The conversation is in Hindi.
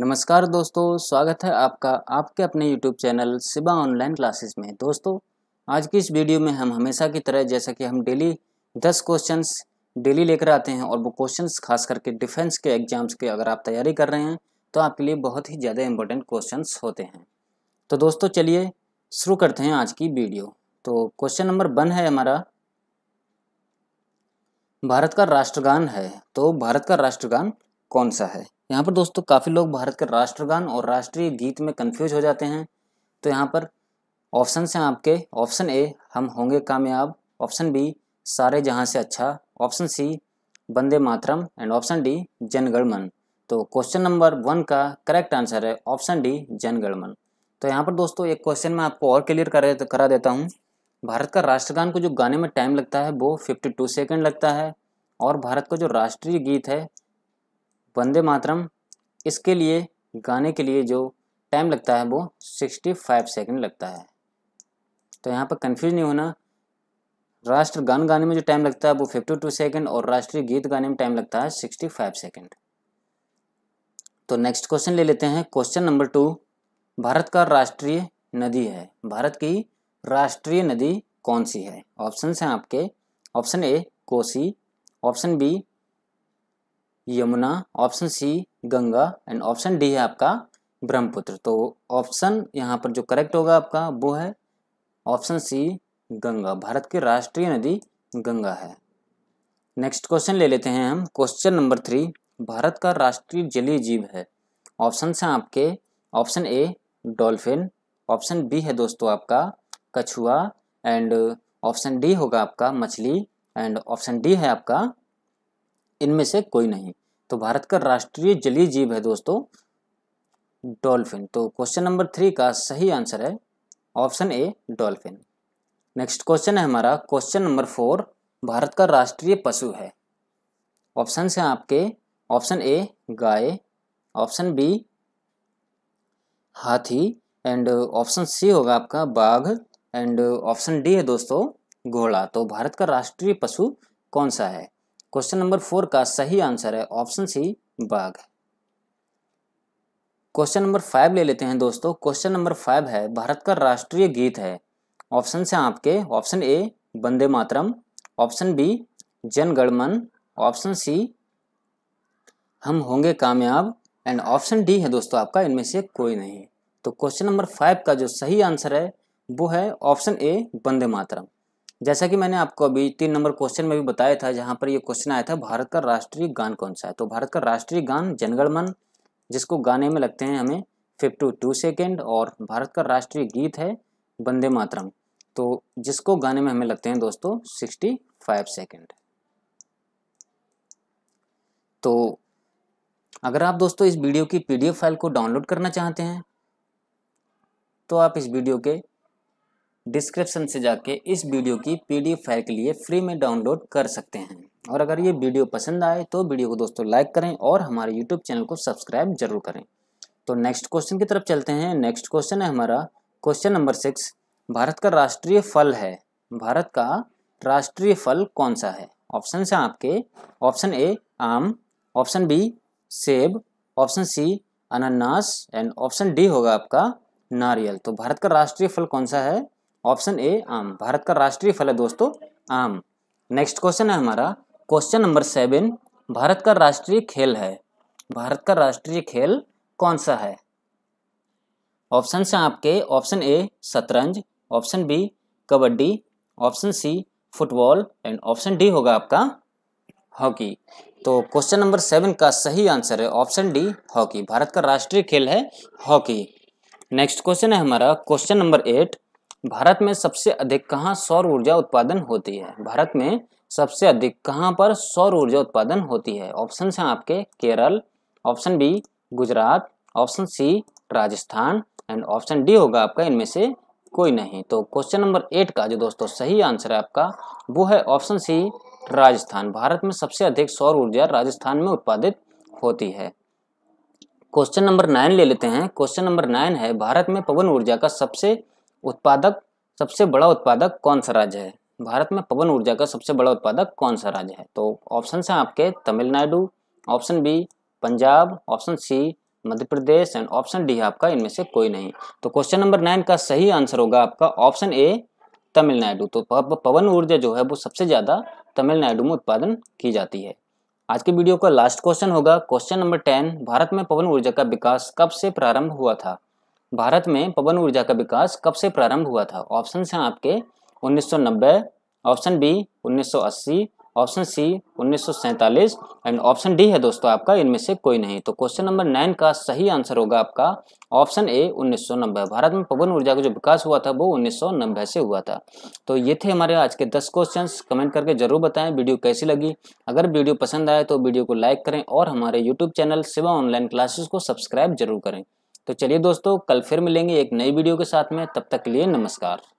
नमस्कार दोस्तों स्वागत है आपका आपके अपने YouTube channel Siba online classes में दोस्तों आज की इस वीडियो में हम हमेशा की तरह जैसा कि हम डेली दस क्वेश्चंस डेली लेकर आते हैं और वो क्वेश्चंस खास करके डिफेंस के एग्जाम्स के अगर आप तैयारी कर रहे हैं तो आपके लिए बहुत ही ज़्यादा इंपॉर्टेंट क्वेश्चन होते हैं तो दोस्तों चलिए शुरू करते हैं आज की वीडियो तो क्वेश्चन नंबर वन है हमारा भारत का राष्ट्रगान है तो भारत का राष्ट्रगान कौन सा है यहाँ पर दोस्तों काफ़ी लोग भारत के राष्ट्रगान और राष्ट्रीय गीत में कन्फ्यूज हो जाते हैं तो यहाँ पर ऑप्शन हैं आपके ऑप्शन ए हम होंगे कामयाब ऑप्शन बी सारे जहाँ से अच्छा option C Vande Mataram and option D Jana Gana Mana तो क्वेश्चन नंबर वन का करेक्ट आंसर है ऑप्शन डी जनगणमन तो यहाँ पर दोस्तों एक क्वेश्चन मैं आपको और क्लियर कर करा देता हूँ भारत का राष्ट्रगान को जो गाने में टाइम लगता है वो फिफ्टी टू सेकेंड लगता है और भारत का जो राष्ट्रीय गीत है वंदे मातरम इसके लिए गाने के लिए जो टाइम लगता है वो सिक्सटी फाइव सेकेंड लगता है तो यहाँ पर कन्फ्यूज नहीं होना राष्ट्र गान गाने में जो टाइम लगता है वो फिफ्टी टू सेकेंड और राष्ट्रीय गीत गाने में टाइम लगता है सिक्सटी फाइव सेकेंड तो नेक्स्ट क्वेश्चन ले लेते हैं क्वेश्चन नंबर टू भारत का राष्ट्रीय नदी है भारत की राष्ट्रीय नदी कौन सी है ऑप्शन हैं आपके option A Kosi option B Yamuna option C Ganga and option D है आपका ब्रह्मपुत्र तो ऑप्शन यहाँ पर जो करेक्ट होगा आपका वो है ऑप्शन सी गंगा भारत की राष्ट्रीय नदी गंगा है नेक्स्ट क्वेश्चन ले लेते हैं हम क्वेश्चन नंबर थ्री भारत का राष्ट्रीय जलीय जीव है ऑप्शन हैं आपके option A dolphin option B है दोस्तों आपका कछुआ एंड ऑप्शन डी होगा आपका मछली एंड ऑप्शन डी है आपका इनमें से कोई नहीं तो भारत का राष्ट्रीय जलीय जीव है दोस्तों डॉल्फिन तो क्वेश्चन नंबर थ्री का सही आंसर है option A dolphin next question है हमारा क्वेश्चन नंबर फोर भारत का राष्ट्रीय पशु है ऑप्शन है आपके ऑप्शन ए गाय ऑप्शन बी हाथी एंड ऑप्शन सी होगा आपका बाघ एंड ऑप्शन डी है दोस्तों घोड़ा तो भारत का राष्ट्रीय पशु कौन सा है क्वेश्चन नंबर फोर का सही आंसर है ऑप्शन सी बाघ क्वेश्चन नंबर फाइव ले लेते हैं दोस्तों क्वेश्चन नंबर फाइव है भारत का राष्ट्रीय गीत है ऑप्शन से आपके option A Vande Mataram option B Jana Gana Mana option C हम होंगे कामयाब एंड ऑप्शन डी है दोस्तों आपका इनमें से कोई नहीं तो क्वेश्चन नंबर फाइव का जो सही आंसर है वो है ऑप्शन ए बंदे मातरम जैसा कि मैंने आपको अभी तीन नंबर क्वेश्चन में भी बताया था जहां पर ये क्वेश्चन आया था भारत का राष्ट्रीय गान कौन सा है तो भारत का राष्ट्रीय गान जनगणमन जिसको गाने में लगते हैं हमें फिफ्टी टू सेकेंड और भारत का राष्ट्रीय गीत है वंदे मातरम तो जिसको गाने में हमें लगते हैं दोस्तों सिक्सटी फाइव सेकेंड तो अगर आप दोस्तों इस वीडियो की पीडीएफ फाइल को डाउनलोड करना चाहते हैं तो आप इस वीडियो के डिस्क्रिप्शन से जाके इस वीडियो की पीडीएफ फाइल के लिए फ्री में डाउनलोड कर सकते हैं और अगर ये वीडियो पसंद आए तो वीडियो को दोस्तों लाइक करें और हमारे यूट्यूब चैनल को सब्सक्राइब जरूर करें तो नेक्स्ट क्वेश्चन की तरफ चलते हैं नेक्स्ट क्वेश्चन है हमारा क्वेश्चन नंबर सिक्स भारत का राष्ट्रीय फल है भारत का राष्ट्रीय फल कौन सा है ऑप्शन है आपके ऑप्शन ए आम ऑप्शन बी सेब ऑप्शन सी अनानास एंड ऑप्शन डी होगा आपका नारियल तो भारत का राष्ट्रीय फल कौन सा है ऑप्शन ए आम भारत का राष्ट्रीय फल है दोस्तों आम नेक्स्ट क्वेश्चन है हमारा क्वेश्चन नंबर सेवन भारत का राष्ट्रीय खेल है भारत का राष्ट्रीय खेल कौन सा है ऑप्शन से आपके ऑप्शन ए शतरंज option B kabaddi option C football and option D होगा आपका हॉकी तो क्वेश्चन नंबर सेवन का सही आंसर है ऑप्शन डी हॉकी भारत का राष्ट्रीय खेल है हॉकी नेक्स्ट क्वेश्चन है हमारा क्वेश्चन नंबर एट भारत में सबसे अधिक कहाँ सौर ऊर्जा उत्पादन होती है भारत में सबसे अधिक कहाँ पर सौर ऊर्जा उत्पादन होती है ऑप्शन हैं आपके Kerala option B Gujarat option C Rajasthan and option D होगा आपका इनमें से कोई नहीं तो क्वेश्चन नंबर एट का जो दोस्तों सही आंसर है आपका वो है ऑप्शन सी राजस्थान भारत में सबसे अधिक सौर ऊर्जा राजस्थान में उत्पादित होती है क्वेश्चन नंबर नाइन ले लेते हैं क्वेश्चन नंबर नाइन है भारत में पवन ऊर्जा का सबसे उत्पादक सबसे बड़ा उत्पादक कौन सा राज्य है भारत में पवन ऊर्जा का सबसे बड़ा उत्पादक कौन सा राज्य है तो ऑप्शन हैं आपके Tamil Nadu option B Punjab option C Madhya Pradesh and option D आपका इनमें से कोई नहीं तो क्वेश्चन नंबर नाइन का सही आंसर होगा आपका ऑप्शन ए तमिलनाडु तो पवन ऊर्जा जो है वो सबसे ज़्यादा तमिलनाडु में उत्पादन की जाती है आज के वीडियो का लास्ट क्वेश्चन होगा क्वेश्चन नंबर टेन भारत में पवन ऊर्जा का विकास कब से प्रारंभ हुआ था भारत में पवन ऊर्जा का विकास कब से प्रारंभ हुआ था ऑप्शन हैं आपके 1990 ऑप्शन बी 1980 ऑप्शन सी उन्नीस एंड ऑप्शन डी है दोस्तों आपका इनमें से कोई नहीं तो क्वेश्चन नंबर नाइन का सही आंसर होगा आपका ऑप्शन ए 1990 भारत में पवन ऊर्जा का जो विकास हुआ था वो 1990 से हुआ था तो ये थे हमारे आज के दस क्वेश्चन कमेंट करके जरूर बताएं वीडियो कैसी लगी अगर वीडियो पसंद आए तो वीडियो को लाइक करें और हमारे YouTube channel Siva online classes को सब्सक्राइब जरूर करें तो चलिए दोस्तों कल फिर मिलेंगे एक नई वीडियो के साथ में तब तक के लिए नमस्कार